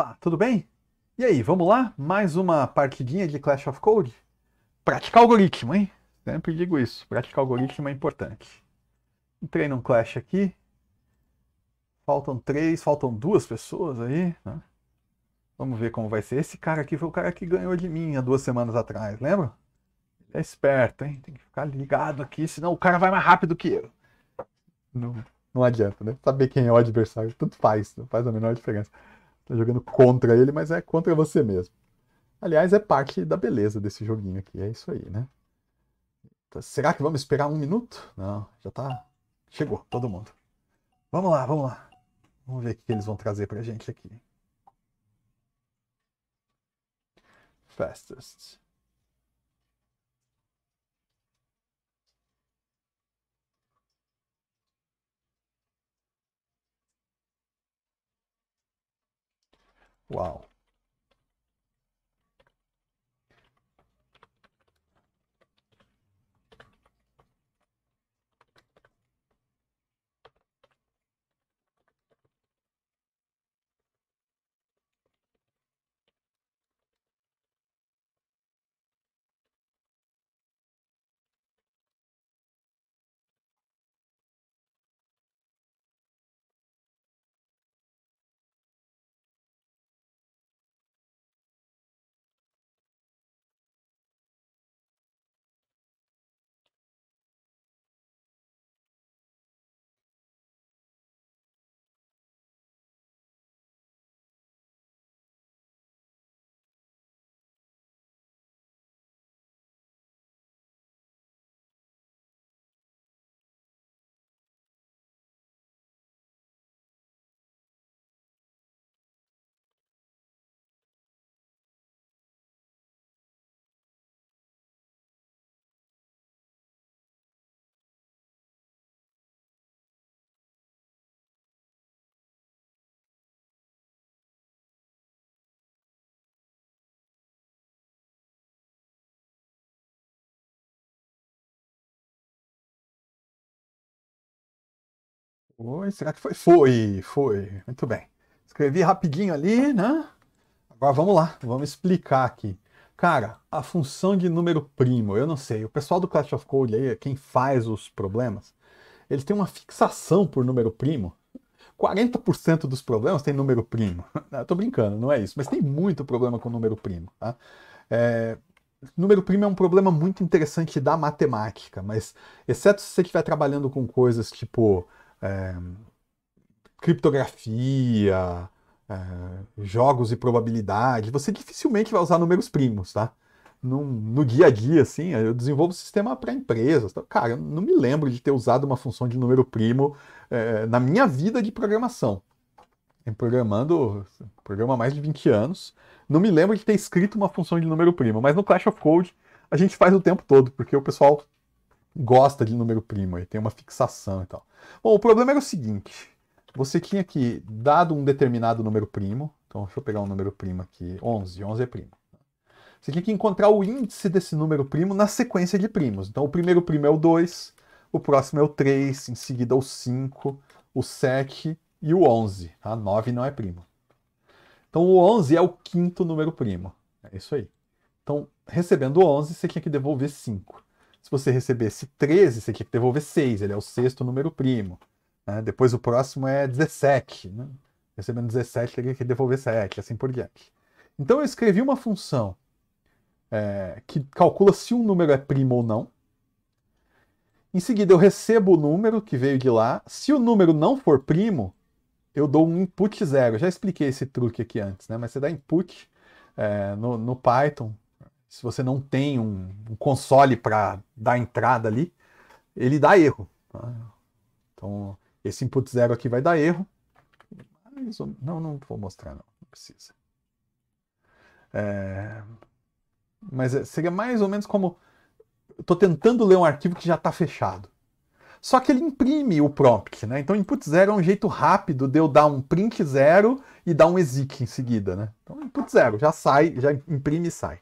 Opa, tudo bem? E aí, vamos lá? Mais uma partidinha de Clash of Code? Praticar algoritmo, hein? Sempre digo isso, praticar algoritmo é importante. Entrei num Clash aqui. Faltam três, faltam duas pessoas aí, né? Vamos ver como vai ser. Esse cara aqui foi o cara que ganhou de mim há duas semanas atrás, lembra? Ele é esperto, hein? Tem que ficar ligado aqui, senão o cara vai mais rápido que eu. Não, não adianta, né? Saber quem é o adversário, tudo faz, não faz a menor diferença. Tá jogando contra ele, mas é contra você mesmo. Aliás, é parte da beleza desse joguinho aqui. É isso aí, né? Tá, será que vamos esperar um minuto? Não, já tá. Chegou, todo mundo. Vamos lá, vamos lá. Vamos ver o que eles vão trazer pra gente aqui. Fastest. Wow. Foi, será que foi? Foi, foi. Muito bem. Escrevi rapidinho ali, né? Agora vamos lá, vamos explicar aqui. Cara, a função de número primo, eu não sei. O pessoal do Clash of Code aí, quem faz os problemas, ele tem uma fixação por número primo. 40% dos problemas tem número primo. Eu tô brincando, não é isso. Mas tem muito problema com número primo, tá? É, número primo é um problema muito interessante da matemática, mas exceto se você estiver trabalhando com coisas tipo é, criptografia, é, jogos e probabilidade, você dificilmente vai usar números primos, tá? No, no dia a dia, assim, eu desenvolvo sistema para empresas. Tá? Cara, eu não me lembro de ter usado uma função de número primo é, na minha vida de programação. Em programando, programa há mais de 20 anos, não me lembro de ter escrito uma função de número primo, mas no Clash of Code a gente faz o tempo todo, porque o pessoal gosta de número primo, ele tem uma fixação e tal. Bom, o problema era o seguinte: você tinha que, dado um determinado número primo, então deixa eu pegar um número primo aqui, 11, 11 é primo. Né? Você tinha que encontrar o índice desse número primo na sequência de primos. Então o primeiro primo é o 2, o próximo é o 3, em seguida o 5, o 7 e o 11. Tá? 9 não é primo. Então o 11 é o quinto número primo. É isso aí. Então, recebendo 11, você tinha que devolver 5. Se você recebesse 13, você tinha que devolver 6, ele é o sexto número primo. Né? Depois o próximo é 17. Né? Recebendo 17, teria que devolver 7, assim por diante. Então eu escrevi uma função é, que calcula se um número é primo ou não. Em seguida, eu recebo o número que veio de lá. Se o número não for primo, eu dou um input zero. Eu já expliquei esse truque aqui antes, né? Mas você dá input é, no, no Python se você não tem um, um console para dar entrada ali, ele dá erro. Tá? Então, esse input zero aqui vai dar erro. Não, não vou mostrar, não. Não precisa. É... Mas é, seria mais ou menos como... Estou tentando ler um arquivo que já está fechado. Só que ele imprime o prompt, né? Então, input zero é um jeito rápido de eu dar um print zero e dar um exec em seguida, né? Então, input zero já sai, já imprime e sai.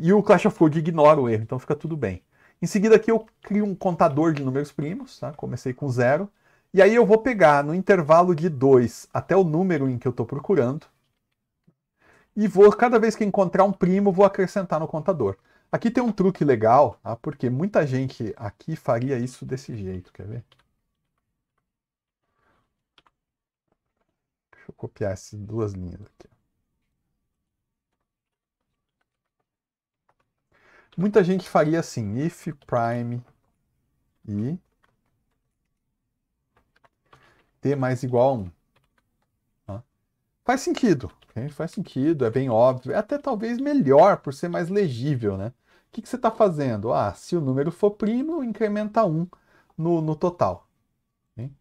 E o Clash of Code ignora o erro, então fica tudo bem. Em seguida aqui eu crio um contador de números primos, tá? comecei com zero. E aí eu vou pegar no intervalo de 2 até o número em que eu estou procurando. E vou, cada vez que encontrar um primo, vou acrescentar no contador. Aqui tem um truque legal, tá? porque muita gente aqui faria isso desse jeito, quer ver? Deixa eu copiar essas duas linhas aqui. Muita gente faria assim, if prime e t mais igual a 1. Tá? Faz sentido, okay? faz sentido, é bem óbvio, é até talvez melhor por ser mais legível, né? O que, que você está fazendo? Ah, se o número for primo, incrementa 1 no, no total. Okay?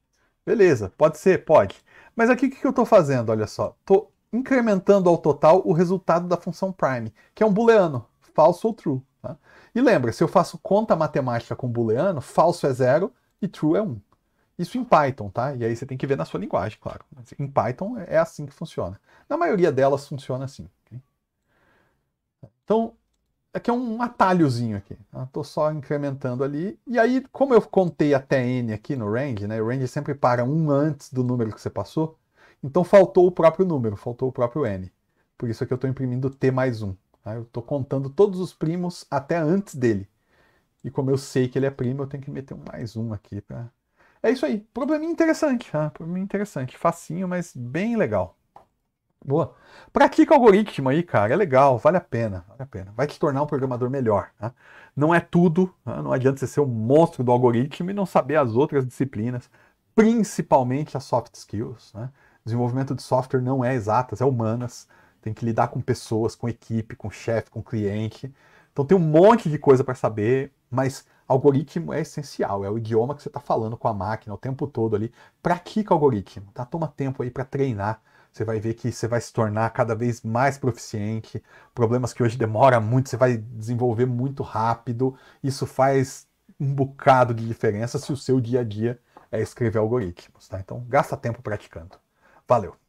Beleza, pode ser, pode. Mas aqui o que, que eu estou fazendo? Olha só, estou incrementando ao total o resultado da função prime, que é um booleano, falso ou true. Tá? E lembra, se eu faço conta matemática com booleano, falso é zero e true é Um. Isso em Python, tá? E aí você tem que ver na sua linguagem, claro. Mas em Python é, é assim que funciona. Na maioria delas funciona assim. Okay? Então, aqui é um atalhozinho aqui. Estou tá? só incrementando ali. E aí, como eu contei até n aqui no range, né? O range sempre para um antes do número que você passou. Então faltou o próprio número, faltou o próprio n. Por isso é que eu estou imprimindo t mais 1. Tá? Eu estou contando todos os primos até antes dele. E como eu sei que ele é primo, eu tenho que meter um mais um aqui. Pra... É isso aí. Probleminha interessante. Tá? Probleminha interessante. Facinho, mas bem legal. Boa. Pratica o algoritmo aí, cara. É legal, vale a pena, vale a pena. Vai te tornar um programador melhor. Tá? Não é tudo, tá? não adianta você ser um monstro do algoritmo e não saber as outras disciplinas, principalmente as soft skills. Né? Desenvolvimento de software não é exatas, é humanas tem que lidar com pessoas, com equipe, com chefe, com cliente. Então tem um monte de coisa para saber, mas algoritmo é essencial, é o idioma que você está falando com a máquina o tempo todo ali. Pratica é algoritmo, tá? Toma tempo aí para treinar. Você vai ver que você vai se tornar cada vez mais proficiente. Problemas que hoje demora muito, você vai desenvolver muito rápido. Isso faz um bocado de diferença se o seu dia a dia é escrever algoritmos, tá? Então gasta tempo praticando. Valeu!